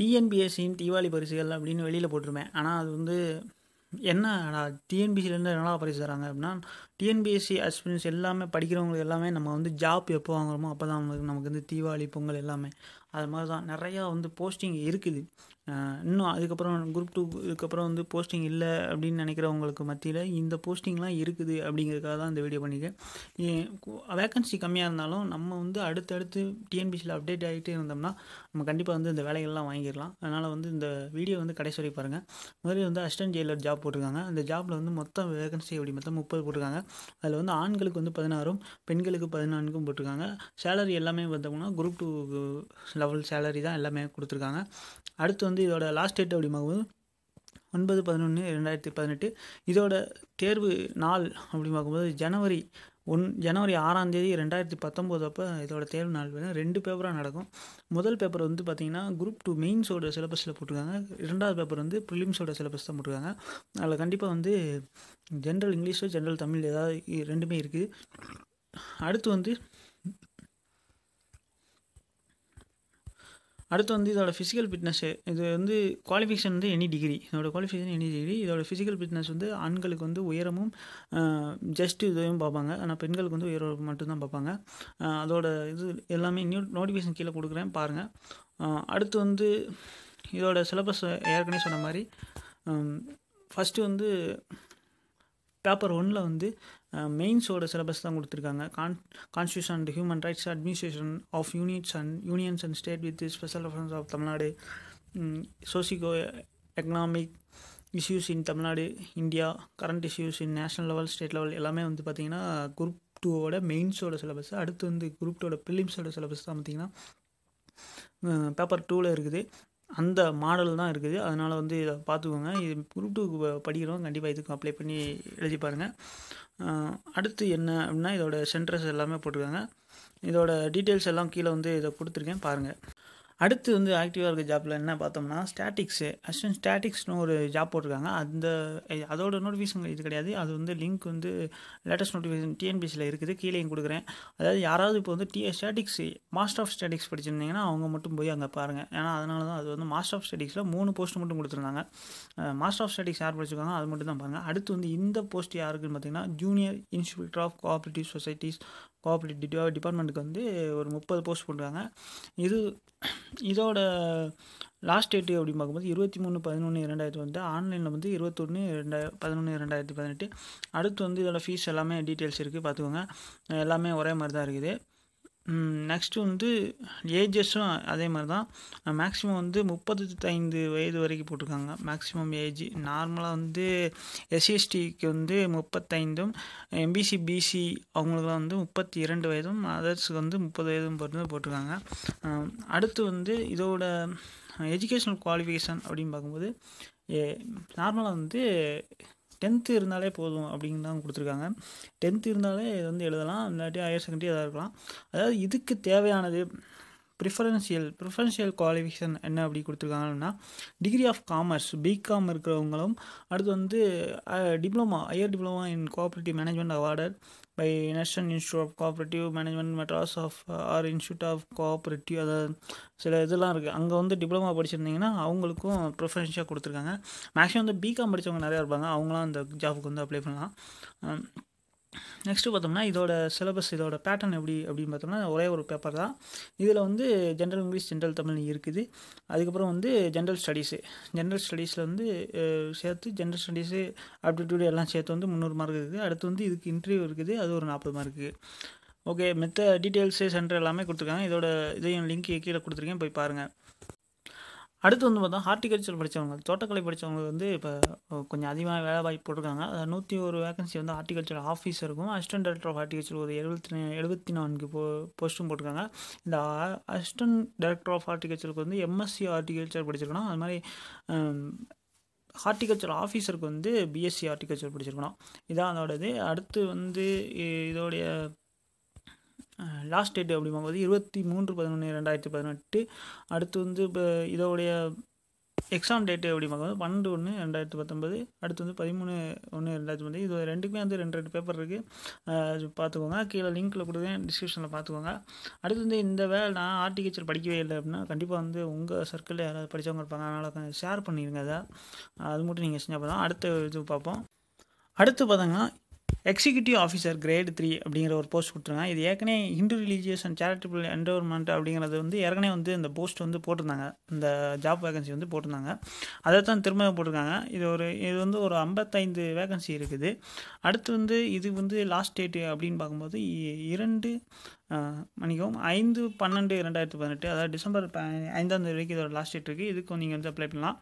டிஎன்பிஎஸ்சியின் தீபாவளி பரிசுகள் அப்படின்னு வெளியில் போட்டிருப்பேன் ஆனால் அது வந்து என்ன டிஎன்பிசிலேருந்து என்னடா பரிசு தராங்க அப்படின்னா டிஎன்பிஎஸ்சி அஸ்பிரன்ஸ் எல்லாமே படிக்கிறவங்களுக்கு எல்லாமே நம்ம வந்து ஜாப் எப்போ வாங்குறோமோ அப்போ தான் நமக்கு வந்து தீபாவளி பொங்கல் எல்லாமே அது மாதிரி தான் நிறையா வந்து போஸ்டிங் இருக்குது இன்னும் அதுக்கப்புறம் குரூப் டூ இதுக்கப்புறம் வந்து போஸ்டிங் இல்லை அப்படின்னு நினைக்கிறவங்களுக்கு மத்தியில் இந்த போஸ்டிங்லாம் இருக்குது அப்படிங்கிறதுக்காக தான் இந்த வீடியோ பண்ணியிருக்கேன் வேக்கன்சி கம்மியாக இருந்தாலும் நம்ம வந்து அடுத்தடுத்து டிஎன்பிசியில் அப்டேட் ஆகிட்டே இருந்தோம்னா நம்ம கண்டிப்பாக வந்து இந்த வேலைகள்லாம் வாங்கிடலாம் அதனால் வந்து இந்த வீடியோ வந்து கடைசி வரை பாருங்கள் முதலில் வந்து அஸ்டன்ட் ஜெயிலர் ஜாப் போட்டிருக்காங்க அந்த ஜாப்பில் வந்து மொத்தம் வேகன்சி அப்படி மொத்தம் முப்பது போட்டிருக்காங்க அதில் வந்து ஆண்களுக்கு வந்து பதினாறும் பெண்களுக்கு பதினான்கும் போட்டிருக்காங்க சேலரி எல்லாமே பார்த்தோம்னா குரூப் டூ லெவல் சேலரி தான் எல்லாமே கொடுத்துருக்காங்க அடுத்து வந்து இதோட லாஸ்ட் டேட் அப்படிமாகவும் ஒன்பது பதினொன்று ரெண்டாயிரத்தி பதினெட்டு இதோட தேர்வு நாள் அப்படி பார்க்கும்போது ஜனவரி ஒன் ஜனவரி ஆறாம் தேதி ரெண்டாயிரத்தி பத்தொம்போது அப்போ இதோட தேர்வு நாள் ரெண்டு பேப்பராக நடக்கும் முதல் பேப்பர் வந்து பார்த்திங்கன்னா குரூப் டூ மெயின்ஸோட சிலபஸில் போட்டிருக்காங்க இரண்டாவது பேப்பர் வந்து ப்ரிலிம்ஸோட சிலபஸ் தான் போட்டிருக்காங்க அதில் கண்டிப்பாக வந்து ஜென்ரல் இங்கிலீஷோ ஜென்ரல் தமிழ் ஏதாவது ரெண்டுமே இருக்குது அடுத்து வந்து அடுத்து வந்து இதோட ஃபிசிக்கல் ஃபிட்னஸ்ஸு இது வந்து குவாலிஃபிகேஷன் வந்து எனி டிகிரி இதோட குவாலிஃபிகேஷன் எனி டிகிரி இதோட ஃபிசிக்கல் ஃபிட்னஸ் வந்து ஆண்களுக்கு வந்து உயரமும் ஜஸ்ட்டு இதையும் பார்ப்பாங்க ஆனால் பெண்களுக்கு வந்து உயரம் மட்டும்தான் பார்ப்பாங்க அதோட இது எல்லாமே நியூ நோட்டிஃபிகேஷன் கீழே கொடுக்குறேன் பாருங்கள் அடுத்து வந்து இதோட சிலபஸ் ஏற்கனவே சொன்ன மாதிரி ஃபஸ்ட்டு வந்து பேப்பர் ஒன்னில் வந்து மெயின்ஸோட சிலபஸ் தான் கொடுத்துருக்காங்க con constitution and human rights administration of units and unions and state with special reference of Tamil Nadu socio economic issues in Tamil Nadu India current issues in national level state level எல்லாமே வந்து பார்த்திங்கன்னா group டூவோட மெயின்ஸோட syllabus அடுத்து வந்து group டூவோட பிலிம்ஸோட syllabus தான் பார்த்திங்கன்னா paper டூவில் இருக்குது அந்த மாடல் தான் இருக்குது அதனால் வந்து இதை பார்த்துக்கோங்க இது குரூப் டூ படிக்கிறவங்க கண்டிப்பாக இதுக்கு அப்ளை பண்ணி எழுதி பாருங்கள் அடுத்து என்ன அப்படின்னா இதோட சென்டர்ஸ் எல்லாமே போட்டிருக்காங்க இதோட டீட்டெயில்ஸ் எல்லாம் கீழே வந்து இதை கொடுத்துருக்கேன் பாருங்கள் அடுத்து வந்து ஆக்டிவாக இருக்க ஜாப்பில் என்ன பார்த்தோம்னா ஸ்டாட்டிக்ஸு அசிஸ்டன்ட் ஸ்டாட்டிக்ஸ்னு ஒரு ஜாப் போட்டிருக்காங்க அந்த அதோட நோட்டிஃபிகேஷன் இது கிடையாது அது வந்து லிங்க் வந்து லேட்டஸ்ட் நோட்டிஃபிகேஷன் டிஎன்பிசியில் இருக்குது கீழேயும் கொடுக்குறேன் அதாவது யாராவது இப்போ வந்து the statistics master of statistics படிச்சிருந்தீங்கன்னா அவங்க மட்டும் போய் அங்கே பாருங்கள் ஏன்னா அதனால தான் அது வந்து மாஸ்டர் ஆஃப் ஸ்டாட்டிக்ஸில் மூணு போஸ்ட் மட்டும் கொடுத்துருந்தாங்க மாஸ்டர் ஆஃப் ஸ்டாட்டிக்ஸ் யார் படிச்சிருக்காங்க அது மட்டும் தான் பாருங்கள் அடுத்து வந்து இந்த போஸ்ட் யாருக்குன்னு பார்த்தீங்கன்னா junior institute of cooperative societies டிவா டிபார்ட்மெண்ட்டுக்கு வந்து ஒரு முப்பது போஸ்ட் போடுறாங்க இது இதோட லாஸ்ட் டேட்டு அப்படின்னு பார்க்கும்போது இருபத்தி மூணு பதினொன்று இரண்டாயிரத்து வந்து ஆன்லைனில் வந்து இருபத்தொன்று ரெண்டாயிரம் பதினொன்று ரெண்டாயிரத்தி பதினெட்டு அடுத்து வந்து இதோட ஃபீஸ் எல்லாமே டீட்டெயில்ஸ் இருக்குது பார்த்துக்கோங்க எல்லாமே ஒரே மாதிரி தான் இருக்குது நெக்ஸ்ட்டு வந்து ஏஜஸும் அதே மாதிரி தான் மேக்ஸிமம் வந்து முப்பத்தைந்து வயது வரைக்கும் போட்டிருக்காங்க மேக்ஸிமம் ஏஜ் நார்மலாக வந்து எஸ்சிஎஸ்டிக்கு e வந்து முப்பத்தைந்தும் எம்பிசி பிசி அவங்களுக்குலாம் வந்து முப்பத்தி இரண்டு வயதும் அதர்ஸுக்கு வந்து முப்பது வயதும் பொறுத்து போட்டிருக்காங்க அடுத்து வந்து இதோட எஜுகேஷ்னல் குவாலிஃபிகேஷன் அப்படின்னு பார்க்கும்போது நார்மலாக வந்து டென்த்து இருந்தாலே போதும் அப்படின்னு தான் கொடுத்துருக்காங்க டென்த்து இருந்தாலே இது வந்து எழுதலாம் இல்லாட்டி ஹையர் செகண்டரி எதாவது இருக்கலாம் அதாவது இதுக்கு தேவையானது ப்ரிஃபரன்ஷியல் ப்ரிஃபரன்ஷியல் குவாலிஃபிகேஷன் என்ன அப்படி கொடுத்துருக்காங்கன்னா டிகிரி ஆஃப் காமர்ஸ் பிகாம் இருக்கிறவங்களும் அடுத்து வந்து diploma higher diploma in cooperative management awarded by national institute of cooperative management Madras of or institute of cooperative அதாவது சில இதெல்லாம் இருக்குது அங்கே வந்து டிப்ளமா படிச்சிருந்தீங்கன்னா அவங்களுக்கும் ப்ரிஃபரன்ஷியாக கொடுத்துருக்காங்க மேக்ஸிமம் வந்து பிகாம் படித்தவங்க நிறையா இருப்பாங்க அவங்களாம் அந்த ஜாபுக்கு வந்து அப்ளை பண்ணலாம் நெக்ஸ்ட்டு பார்த்தோம்னா இதோட சிலபஸ் இதோட பேட்டர்ன் எப்படி அப்படின்னு பார்த்தோம்னா ஒரே ஒரு பேப்பர் தான் இதில் வந்து ஜென்ரல் இங்கிலீஷ் ஜென்ரல் தமிழ் இருக்குது அதுக்கப்புறம் வந்து ஜென்ரல் ஸ்டடீஸு ஜென்ரல் ஸ்டடீஸில் வந்து சேர்த்து ஜென்ரல் ஸ்டடீஸு ஆப்டிடியூடு எல்லாம் சேர்த்து வந்து முந்நூறு மார்க் இருக்குது அடுத்து வந்து இதுக்கு இன்டர்வியூ இருக்குது அது ஒரு நாற்பது மார்க்கு ஓகே மெத்த டீட்டெயில்ஸு சென்டர் எல்லாமே கொடுத்துருக்காங்க இதோட இதையும் லிங்க் கீழே கொடுத்துருக்கேன் போய் பாருங்கள் அடுத்து வந்து பார்த்தா ஹார்டிகல்ச்சர் படித்தவங்க தோட்டக்கலை படித்தவங்க வந்து இப்போ கொஞ்சம் அதிகமாக வேலை வாய்ப்பு போட்டிருக்காங்க அதில் நூற்றி ஒரு வேகன்சி வந்து ஹார்டிகல்ச்சர் ஆஃபீஸருக்கும் அசிஸ்டன்ட் டேரக்டர் ஆஃப் ஹார்டிகல்ச்சர் ஒரு எழுபத்தி எழுபத்தி நான்கு போ போஸ்ட்டும் போட்டிருக்காங்க இந்த அசிஸ்டன்ட் டேரக்டர் ஆஃப் ஹார்டிகல்ச்சருக்கு வந்து எம்எஸ்சி ஹார்டிகல்ச்சர் படிச்சிருக்கணும் அது மாதிரி ஹார்டிகல்ச்சர் ஆஃபீஸருக்கு வந்து பிஎஸ்சி ஹார்டிகல்ச்சர் படிச்சிருக்கணும் இதான் அதோடது அடுத்து வந்து இதோடைய லாஸ்ட் டேட் அப்படிங்கும்போது இருபத்தி மூன்று பதினொன்று ரெண்டாயிரத்தி பதினெட்டு அடுத்து வந்து இப்போ இதோடைய எக்ஸாம் டேட்டு அப்படிங்கும்போது பன்னெண்டு ஒன்று ரெண்டாயிரத்தி பத்தொம்பது அடுத்து வந்து பதிமூணு ஒன்று ரெண்டாயிரத்தி பத்தொன்பது இது ரெண்டுக்குமே வந்து ரெண்டு ரெண்டு பேப்பர் இருக்குது பார்த்துக்கோங்க கீழே லிங்க்கில் கொடுக்குறேன் டிஸ்கிரிப்ஷனில் பார்த்துக்கோங்க அடுத்து வந்து இந்த வேலை நான் ஆர்டிகேச்சர் படிக்கவே இல்லை அப்படின்னா கண்டிப்பாக வந்து உங்கள் சர்க்கிளில் யாராவது படித்தவங்க இருப்பாங்க அதனால் ஷேர் பண்ணிடுங்க அதை அது மட்டும் நீங்கள் செஞ்சால் தான் அடுத்த இது பார்ப்போம் அடுத்து பார்த்தோங்கன்னா எக்ஸிக்யூட்டிவ் ஆஃபீஸர் கிரேட் த்ரீ அப்படிங்கிற ஒரு போஸ்ட் கொடுத்துருக்காங்க இது ஏற்கனவே Hindu religious and charitable endowment அப்படிங்கிறது வந்து ஏற்கனவே வந்து இந்த போஸ்ட் வந்து போட்டிருந்தாங்க இந்த ஜாப் வேகன்சி வந்து போட்டிருந்தாங்க அதை தான் திரும்ப போட்டிருக்காங்க இது ஒரு இது வந்து ஒரு ஐம்பத்தைந்து வேகன்சி இருக்குது அடுத்து வந்து இது வந்து லாஸ்ட் டேட்டு அப்படின்னு பார்க்கும்போது இரண்டு மணிக்கும் ஐந்து பன்னெண்டு ரெண்டாயிரத்து பதினெட்டு அதாவது டிசம்பர் ஐந்தாம் தேதி வரைக்கும் இதோட லாஸ்ட் டேட் இருக்குது இதுக்கும் நீங்கள் வந்து அப்ளை பண்ணலாம்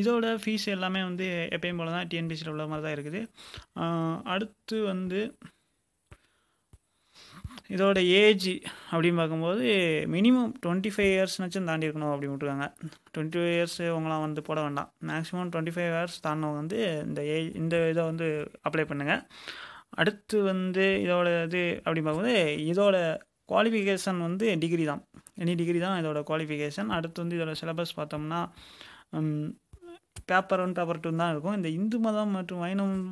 இதோட ஃபீஸ் எல்லாமே வந்து எப்பயும் போல் தான் டிஎன்பிசியில் உள்ள மாதிரி தான் இருக்குது அடுத்து வந்து இதோட ஏஜ் அப்படின்னு பார்க்கும்போது மினிமம் டுவெண்ட்டி ஃபைவ் இயர்ஸ்னாச்சும் தாண்டி இருக்கணும் அப்படின்னு விட்டுருக்காங்க டுவெண்ட்டி ஃபைவ் இயர்ஸ் உங்களாம் வந்து போட வேண்டாம் மேக்ஸிமம் டுவெண்ட்டி ஃபைவ் இயர்ஸ் தாண்டவங்க வந்து இந்த ஏஜ் இந்த இதை வந்து அப்ளை பண்ணுங்கள் அடுத்து வந்து இதோட இது அப்படின்னு பார்க்கும்போது இதோட குவாலிஃபிகேஷன் வந்து டிகிரி தான் எனி டிகிரி தான் இதோட குவாலிஃபிகேஷன் அடுத்து வந்து இதோட சிலபஸ் பார்த்தோம்னா பேப்பர் ஒன் பேப்பர் டூ தான் இருக்கும் இந்த இந்து மதம் மற்றும் வைணவம்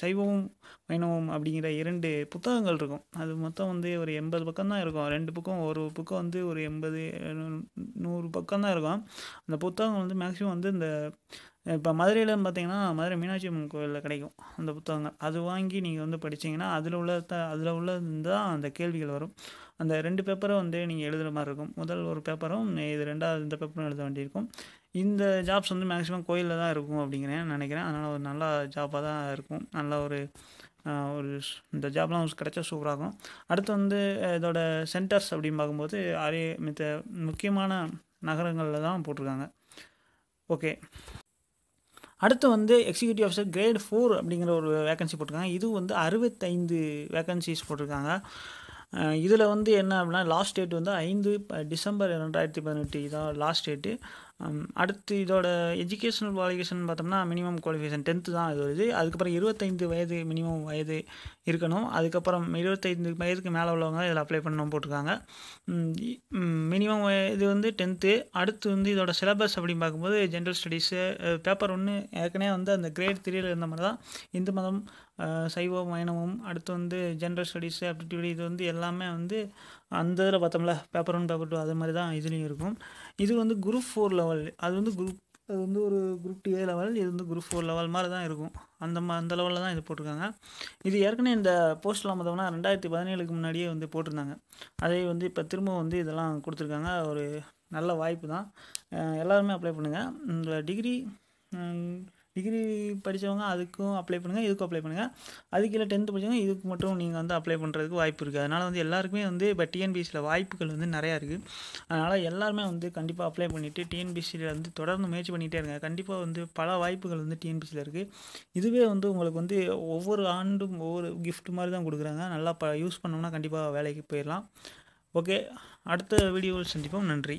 சைவமும் வைணவம் அப்படிங்கிற இரண்டு புத்தகங்கள் இருக்கும் அது மொத்தம் வந்து ஒரு எண்பது பக்கம் தான் இருக்கும் ரெண்டு பக்கம் ஒரு பக்கம் வந்து ஒரு எண்பது நூறு பக்கம் தான் இருக்கும் அந்த புத்தகம் வந்து மேக்ஸிமம் வந்து இந்த இப்போ மதுரையிலன்னு பார்த்தீங்கன்னா மதுரை மீனாட்சி அம்மன் கோயிலில் கிடைக்கும் அந்த புத்தகங்கள் அது வாங்கி நீங்கள் வந்து படித்தீங்கன்னா அதில் உள்ள த அதில் உள்ளது தான் அந்த கேள்விகள் வரும் அந்த ரெண்டு பேப்பரும் வந்து நீங்கள் எழுதுகிற மாதிரி இருக்கும் முதல் ஒரு பேப்பரும் இது ரெண்டாவது இந்த பேப்பரும் எழுத வேண்டியிருக்கும் இந்த ஜாப்ஸ் வந்து மேக்ஸிமம் கோயிலில் தான் இருக்கும் அப்படிங்கிறேன் நினைக்கிறேன் அதனால் ஒரு நல்ல ஜாப்பாக தான் இருக்கும் நல்ல ஒரு ஒரு இந்த ஜாப்லாம் கிடைச்சா சூப்பராகும் அடுத்து வந்து இதோட சென்டர்ஸ் அப்படின்னு பார்க்கும்போது அரிய மித்த முக்கியமான நகரங்களில் தான் போட்டிருக்காங்க ஓகே அடுத்து வந்து எக்ஸிக்யூட்டிவ் ஆஃபீஸர் கிரேட் ஃபோர் அப்படிங்கிற ஒரு வேகன்சி போட்டிருக்காங்க இது வந்து அறுபத்தைந்து வேகன்சிஸ் போட்டிருக்காங்க இதில் வந்து என்ன அப்படின்னா லாஸ்ட் டேட் வந்து ஐந்து டிசம்பர் ரெண்டாயிரத்தி பதினெட்டு இதான் லாஸ்ட் டேட்டு அடுத்து இதோட எஜுகேஷனல் குவாலிஃபிகேஷன் பார்த்தோம்னா மினிமம் குவாலிஃபிகேஷன் டென்த்து தான் இது வருது அதுக்கப்புறம் இருபத்தைந்து வயது மினிமம் வயது இருக்கணும் அதுக்கப்புறம் இருபத்தைந்து வயதுக்கு மேலே உள்ளவங்க இதில் அப்ளை பண்ணணும் போட்டிருக்காங்க மினிமம் இது வந்து டென்த்து அடுத்து வந்து இதோட சிலபஸ் அப்படின்னு பார்க்கும்போது ஜென்ரல் ஸ்டடீஸு பேப்பர் ஒன்று ஏற்கனவே வந்து அந்த கிரேட் த்ரீயில் இருந்த மாதிரி தான் இந்து மதம் சைவம் மயணமும் அடுத்து வந்து ஜென்ரல் ஸ்டடீஸு அப்படி இது வந்து எல்லாமே வந்து அந்த இதில் பார்த்தோம்ல பேப்பர் ஒன் பேப்பர் டூ அது மாதிரி தான் இதுலேயும் இருக்கும் இது வந்து குரூப் ஃபோர் லெவல் அது வந்து குரூப் அது வந்து ஒரு குரூப் ஏ லெவல் இது வந்து குரூப் ஃபோர் லெவல் மாதிரி தான் இருக்கும் அந்த மா அந்த லெவலில் தான் இது போட்டிருக்காங்க இது ஏற்கனவே இந்த போஸ்ட்லாம் பார்த்தோம்னா ரெண்டாயிரத்தி பதினேழுக்கு முன்னாடியே வந்து போட்டிருந்தாங்க அதே வந்து இப்போ திரும்ப வந்து இதெல்லாம் கொடுத்துருக்காங்க ஒரு நல்ல வாய்ப்பு தான் எல்லாருமே அப்ளை பண்ணுங்கள் இந்த டிகிரி டிகிரி படித்தவங்க அதுக்கும் அப்ளை பண்ணுங்கள் இதுக்கும் அப்ளை பண்ணுங்கள் அதுக்கு இல்லை டென்த்து படித்தவங்க இதுக்கு மட்டும் நீங்கள் வந்து அப்ளை பண்ணுறதுக்கு வாய்ப்பு இருக்குது அதனால் வந்து எல்லாருக்குமே வந்து இப்போ டிஎன்பிசியில் வாய்ப்புகள் வந்து நிறையா இருக்குது அதனால் எல்லாருமே வந்து கண்டிப்பாக அப்ளை பண்ணிவிட்டு டிஎன்பிசியில் வந்து தொடர்ந்து முயற்சி பண்ணிகிட்டே இருங்க கண்டிப்பாக வந்து பல வாய்ப்புகள் வந்து டிஎன்பிசியில் இருக்குது இதுவே வந்து உங்களுக்கு வந்து ஒவ்வொரு ஆண்டும் ஒவ்வொரு கிஃப்ட் மாதிரி தான் கொடுக்குறாங்க நல்லா ப யூஸ் பண்ணோம்னா கண்டிப்பாக வேலைக்கு போயிடலாம் ஓகே அடுத்த வீடியோவில் சந்திப்போம் நன்றி